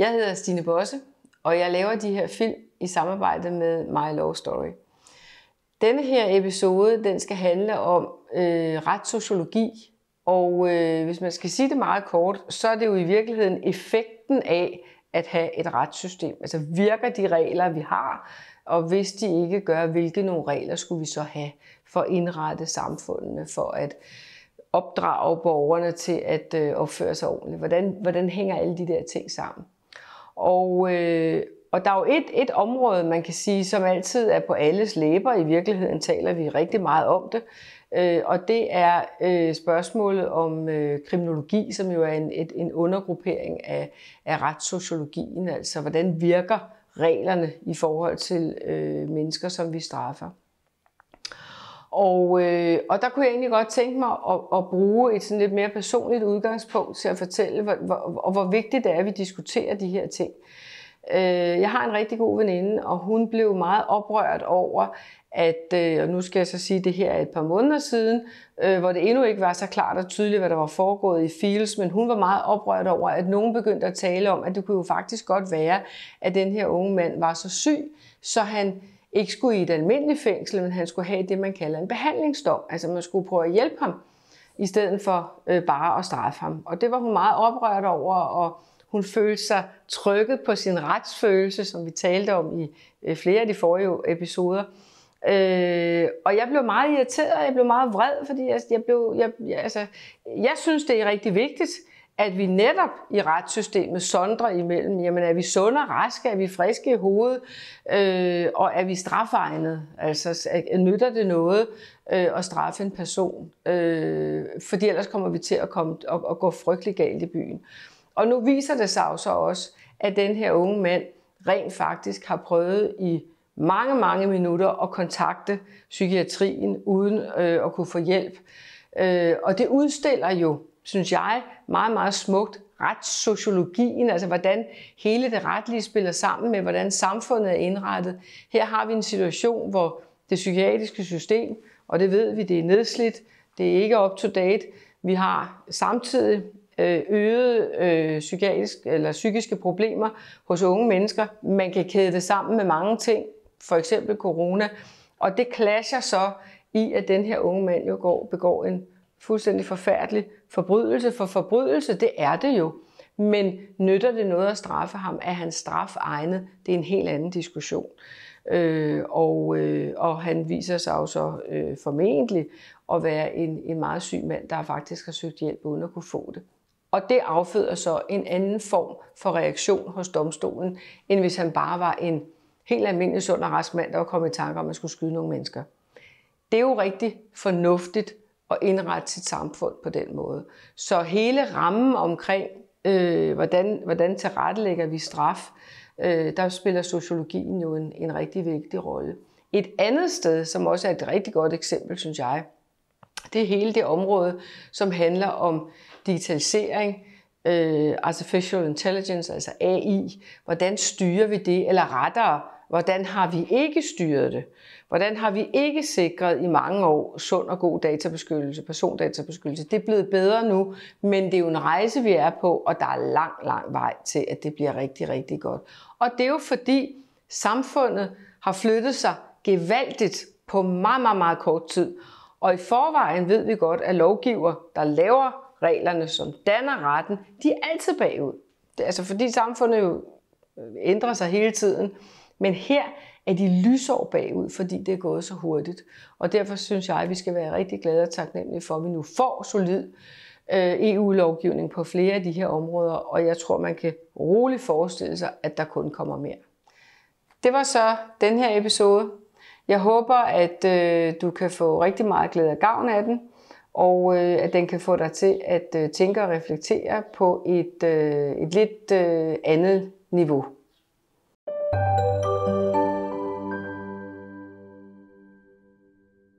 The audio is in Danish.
Jeg hedder Stine Bosse, og jeg laver de her film i samarbejde med My Love Story. Denne her episode den skal handle om øh, retssociologi, og øh, hvis man skal sige det meget kort, så er det jo i virkeligheden effekten af at have et retssystem. Altså virker de regler, vi har, og hvis de ikke gør, hvilke nogle regler skulle vi så have for at indrette samfundene, for at opdrage borgerne til at øh, opføre sig ordentligt? Hvordan, hvordan hænger alle de der ting sammen? Og, øh, og der er jo et, et område, man kan sige, som altid er på alles læber. I virkeligheden taler vi rigtig meget om det. Øh, og det er øh, spørgsmålet om øh, kriminologi, som jo er en, et, en undergruppering af, af retssociologien. Altså, hvordan virker reglerne i forhold til øh, mennesker, som vi straffer? Og, øh, og der kunne jeg egentlig godt tænke mig at, at bruge et sådan lidt mere personligt udgangspunkt til at fortælle, hvor, hvor, hvor vigtigt det er, at vi diskuterer de her ting. Øh, jeg har en rigtig god veninde, og hun blev meget oprørt over, at, øh, og nu skal jeg så sige, det her er et par måneder siden, øh, hvor det endnu ikke var så klart og tydeligt, hvad der var foregået i Fields, men hun var meget oprørt over, at nogen begyndte at tale om, at det kunne jo faktisk godt være, at den her unge mand var så syg, så han ikke skulle i et almindeligt fængsel, men han skulle have det, man kalder en behandlingsdom. Altså man skulle prøve at hjælpe ham, i stedet for øh, bare at straffe ham. Og det var hun meget oprørt over, og hun følte sig trykket på sin retsfølelse, som vi talte om i øh, flere af de forrige episoder. Øh, og jeg blev meget irriteret, jeg blev meget vred, fordi jeg, jeg, blev, jeg, jeg, altså, jeg synes, det er rigtig vigtigt, at vi netop i retssystemet sondrer imellem, jamen er vi sunde og raske, er vi friske i hovedet, øh, og er vi strafegnet? Altså nytter det noget øh, at straffe en person? Øh, fordi ellers kommer vi til at, komme, at, at gå frygtelig galt i byen. Og nu viser det sig så også, at den her unge mand rent faktisk har prøvet i mange, mange minutter at kontakte psykiatrien uden øh, at kunne få hjælp. Øh, og det udstiller jo synes jeg, meget, meget smukt retssociologien, altså hvordan hele det retlige spiller sammen med, hvordan samfundet er indrettet. Her har vi en situation, hvor det psykiatriske system, og det ved vi, det er nedslidt, det er ikke up-to-date. Vi har samtidig øh, øget øh, psykiatrisk, eller psykiske problemer hos unge mennesker. Man kan kæde det sammen med mange ting, for eksempel corona, og det klasser så i, at den her unge mand jo går, begår en fuldstændig forfærdelig forbrydelse for forbrydelse, det er det jo. Men nytter det noget at straffe ham? Er han straf egnet? Det er en helt anden diskussion. Øh, og, øh, og han viser sig jo så øh, formentlig at være en, en meget syg mand, der faktisk har søgt hjælp uden at kunne få det. Og det afføder så en anden form for reaktion hos domstolen, end hvis han bare var en helt almindelig sund og rask mand, der var kommet i tanke om, at man skulle skyde nogle mennesker. Det er jo rigtig fornuftigt, at indrette sit samfund på den måde. Så hele rammen omkring, øh, hvordan, hvordan tilrettelægger vi straf, øh, der spiller sociologien jo en, en rigtig vigtig rolle. Et andet sted, som også er et rigtig godt eksempel, synes jeg, det er hele det område, som handler om digitalisering, øh, artificial intelligence, altså AI, hvordan styrer vi det, eller rettere, hvordan har vi ikke styret det? Hvordan har vi ikke sikret i mange år sund og god databeskyttelse, persondatabeskyttelse? Det er blevet bedre nu, men det er jo en rejse, vi er på, og der er lang, lang vej til, at det bliver rigtig, rigtig godt. Og det er jo fordi samfundet har flyttet sig gevaldigt på meget, meget, meget kort tid. Og i forvejen ved vi godt, at lovgiver, der laver reglerne, som danner retten, de er altid bagud. Det, altså fordi samfundet jo øh, ændrer sig hele tiden. Men her er de lysår bagud, fordi det er gået så hurtigt. Og derfor synes jeg, at vi skal være rigtig glade og taknemmelige for, at vi nu får solid øh, EU-lovgivning på flere af de her områder, og jeg tror, man kan roligt forestille sig, at der kun kommer mere. Det var så den her episode. Jeg håber, at øh, du kan få rigtig meget glæde og gavn af den og øh, at den kan få dig til at øh, tænke og reflektere på et, øh, et lidt øh, andet niveau.